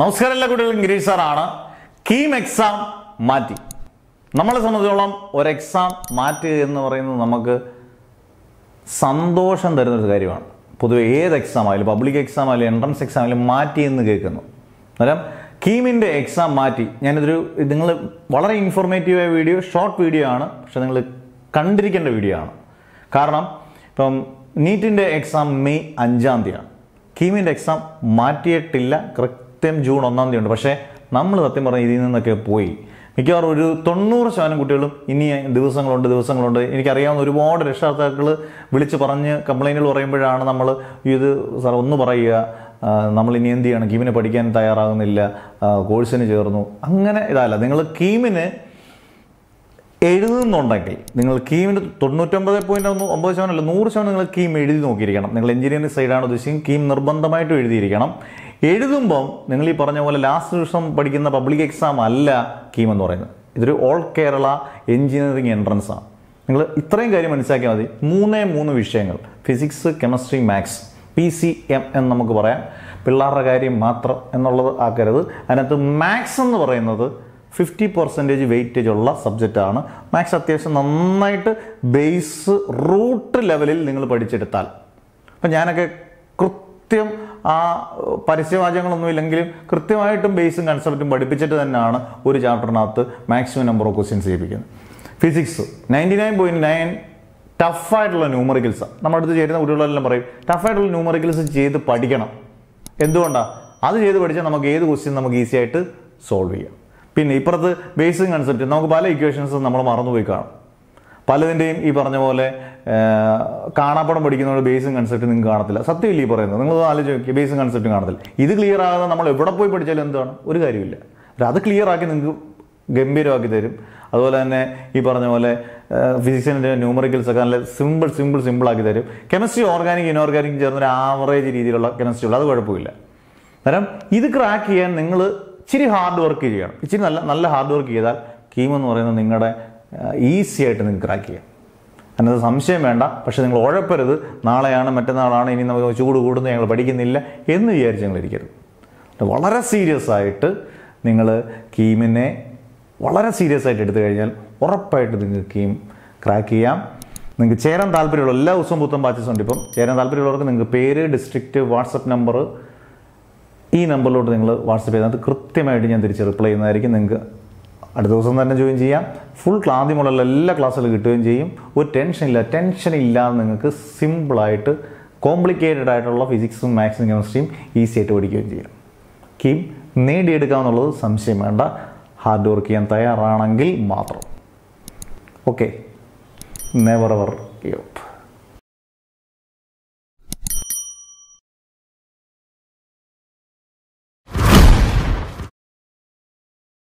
നമസ്കാരം എല്ലാ കുട്ടികളും ഗിരീഷ് സാറാണ് കീം എക്സാം മാറ്റി നമ്മളെ സംബന്ധിച്ചോളം ഒരു എക്സാം മാറ്റി എന്ന് പറയുന്നത് നമുക്ക് സന്തോഷം തരുന്നൊരു കാര്യമാണ് പൊതുവെ ഏത് എക്സാം ആയാലും പബ്ലിക് എക്സാം ആയാലും എൻട്രൻസ് എക്സാം ആയാലും മാറ്റി എന്ന് കേൾക്കുന്നു അന്നേരം കീമിൻ്റെ എക്സാം മാറ്റി ഞാനിതൊരു നിങ്ങൾ വളരെ ഇൻഫോർമേറ്റീവായ വീഡിയോ ഷോർട്ട് വീഡിയോ ആണ് പക്ഷെ നിങ്ങൾ കണ്ടിരിക്കേണ്ട വീഡിയോ ആണ് കാരണം ഇപ്പം നീറ്റിൻ്റെ എക്സാം മെയ് അഞ്ചാം തീയതിയാണ് കീമിൻ്റെ എക്സാം മാറ്റിയിട്ടില്ല കറക്റ്റ് കൃത്യം ജൂൺ ഒന്നാം തീയതി ഉണ്ട് പക്ഷേ നമ്മൾ സത്യം പറഞ്ഞ ഇതിൽ നിന്നൊക്കെ പോയി മിക്കവാറും ഒരു തൊണ്ണൂറ് ശതമാനം കുട്ടികളും ഇനി ദിവസങ്ങളുണ്ട് ദിവസങ്ങളുണ്ട് എനിക്കറിയാവുന്ന ഒരുപാട് രക്ഷകർത്താക്കൾ വിളിച്ച് പറഞ്ഞ് കംപ്ലൈൻറ്റുകൾ പറയുമ്പോഴാണ് നമ്മൾ ഇത് സാർ ഒന്ന് പറയുക നമ്മൾ ഇനി എന്ത് ചെയ്യണം കീമിനെ പഠിക്കാൻ തയ്യാറാകുന്നില്ല കോഴ്സിന് ചേർന്നു അങ്ങനെ ഇതല്ല നിങ്ങൾ കീമിന് എഴുതുന്നുണ്ടെങ്കിൽ നിങ്ങൾ കീമിന് തൊണ്ണൂറ്റൊമ്പത് പോയിന്റ് ഒന്ന് ഒമ്പത് ശതമാനം അല്ല നൂറ് ശതമാനം നിങ്ങൾ കീം എഴുതി നോക്കിയിരിക്കണം നിങ്ങൾ എഞ്ചിനീയറിംഗ് സൈഡാണ് ഉദ്ദേശിക്കുന്നത് കീം നിർബന്ധമായിട്ടും എഴുതിയിരിക്കണം എഴുതുമ്പം നിങ്ങൾ ഈ പറഞ്ഞ പോലെ ലാസ്റ്റ് ദിവസം പഠിക്കുന്ന പബ്ലിക് എക്സാം അല്ല കീം എന്ന് പറയുന്നത് ഇതൊരു ഓൾ കേരള എഞ്ചിനീയറിംഗ് എൻട്രൻസ് ആണ് നിങ്ങൾ ഇത്രയും കാര്യം മനസ്സിലാക്കിയാൽ മതി മൂന്നേ മൂന്ന് വിഷയങ്ങൾ physics chemistry maths P C M എന്ന് നമുക്ക് പറയാം പിള്ളേരുടെ കാര്യം മാത്രം എന്നുള്ളത് ആക്കരുത് അതിനകത്ത് മാത്സ് എന്ന് പറയുന്നത് ഫിഫ്റ്റി പെർസെൻറ്റേജ് വെയിറ്റേജ് ഉള്ള സബ്ജക്റ്റാണ് മാത്സ് അത്യാവശ്യം നന്നായിട്ട് ബേസ് റൂട്ട് ലെവലിൽ നിങ്ങൾ പഠിച്ചെടുത്താൽ അപ്പം ഞാനൊക്കെ കൃത്യം ആ പരസ്യവാചകങ്ങളൊന്നും ഇല്ലെങ്കിലും കൃത്യമായിട്ടും ബേസും കൺസെപ്റ്റും പഠിപ്പിച്ചിട്ട് തന്നെയാണ് ഒരു ചാപ്റ്ററിനകത്ത് മാക്സിമം നമ്പർ ഓഫ് ക്വസ്റ്റ്യൻസ് ചെയ്യിപ്പിക്കുന്നത് physics ninety nine point nine ടഫായിട്ടുള്ള ന്യൂമറിക്കൽസ് നമ്മളടുത്ത് ചേരുന്ന കുട്ടികളെല്ലാം പറയും ടഫായിട്ടുള്ള ന്യൂമറിക്കൽസ് ചെയ്ത് പഠിക്കണം എന്തുകൊണ്ടാണ് അത് ചെയ്ത് പഠിച്ചാൽ നമുക്ക് ഏത് ക്വസ്റ്റ്യൻ നമുക്ക് ഈസി ആയിട്ട് സോൾവ് ചെയ്യാം പിന്നെ ഇപ്പുറത്ത് ബേസിക് കൺസെപ്റ്റ് നമുക്ക് പല ഇക്വേഷൻസും നമ്മൾ മറന്നുപോയി കാണും പലതിൻ്റെയും ഈ പറഞ്ഞ പോലെ കാണാപ്പടം പഠിക്കുന്നവർ ബേസും കൺസെപ്റ്റ് നിങ്ങൾക്ക് കാണത്തില്ല സത്യമില്ല ഈ പറയുന്നത് നിങ്ങൾ ആലോചിച്ച് നോക്കി ബേസും കൺസെപ്റ്റും കാണത്തില്ല ഇത് ക്ലിയർ ആകാതെ നമ്മൾ എവിടെ പോയി പഠിച്ചാലും എന്താണ് ഒരു കാര്യമില്ല അത് ക്ലിയർ ആക്കി നിങ്ങൾക്ക് ഗംഭീരമാക്കി തരും അതുപോലെ തന്നെ ഈ പറഞ്ഞ പോലെ ഫിസിക്സിൻ്റെ ന്യൂമറിക്കൽസ് ഒക്കെ നല്ല സിമ്പിൾ സിമ്പിൾ സിമ്പിൾ ആക്കി തരും കെമിസ്ട്രി ഓർഗാനിക് ഇനോർഗാനിക് ചേർന്ന ഒരു ആവറേജ് രീതിയിലുള്ള കെമിസ്ട്രി ഉള്ളത് അത് കുഴപ്പമില്ല കാരണം ഇത് ക്രാക്ക് ചെയ്യാൻ നിങ്ങൾ ഇച്ചിരി ഹാർഡ് വർക്ക് ചെയ്യണം ഇച്ചിരി നല്ല നല്ല ഹാർഡ് വർക്ക് ചെയ്താൽ കീമെന്ന് പറയുന്നത് നിങ്ങളുടെ ഈസി ആയിട്ട് നിങ്ങൾക്ക് ക്രാക്ക് ചെയ്യാം അതിനകത്ത് സംശയം വേണ്ട പക്ഷേ നിങ്ങൾ ഉഴപ്പരുത് നാളെയാണ് മറ്റന്നാളാണ് ഇനി നമുക്ക് ചൂട് കൂടുന്നു ഞങ്ങൾ പഠിക്കുന്നില്ല എന്ന് വിചാരിച്ച് നിങ്ങൾ ഇരിക്കരുത് വളരെ സീരിയസ് ആയിട്ട് നിങ്ങൾ കീമിനെ വളരെ സീരിയസ് ആയിട്ട് എടുത്തു കഴിഞ്ഞാൽ ഉറപ്പായിട്ട് നിങ്ങൾക്ക് കീം ക്രാക്ക് ചെയ്യാം നിങ്ങൾക്ക് ചേരാൻ താല്പര്യമുള്ള എല്ലാ ദിവസവും പുത്തം ബാച്ചസ് ഉണ്ട് ഇപ്പം ചേരാൻ താല്പര്യമുള്ളവർക്ക് നിങ്ങൾക്ക് പേര് ഡിസ്ട്രിക്റ്റ് വാട്സപ്പ് നമ്പർ ഈ നമ്പറിലോട്ട് നിങ്ങൾ വാട്സപ്പ് ചെയ്താൽ കൃത്യമായിട്ട് ഞാൻ തിരിച്ച് റിപ്ലൈ ചെയ്യുന്നതായിരിക്കും നിങ്ങൾക്ക് അടുത്ത ദിവസം തന്നെ ജോയിൻ ചെയ്യാം ഫുൾ ക്ലാന്തിമുള്ള എല്ലാ ക്ലാസ്സുകളും കിട്ടുകയും ചെയ്യും ഒരു ടെൻഷൻ ഇല്ല ടെൻഷൻ ഇല്ലാതെ നിങ്ങൾക്ക് സിമ്പിളായിട്ട് കോംപ്ലിക്കേറ്റഡ് ആയിട്ടുള്ള ഫിസിക്സും മാത്സും കെമിസ്ട്രിയും ഈസി ആയിട്ട് പഠിക്കുകയും ചെയ്യാം കീം എന്നുള്ളത് സംശയം വേണ്ട ഹാർഡ് വർക്ക് ചെയ്യാൻ തയ്യാറാണെങ്കിൽ മാത്രം ഓക്കെ നെവർ എവർ ഗിവ്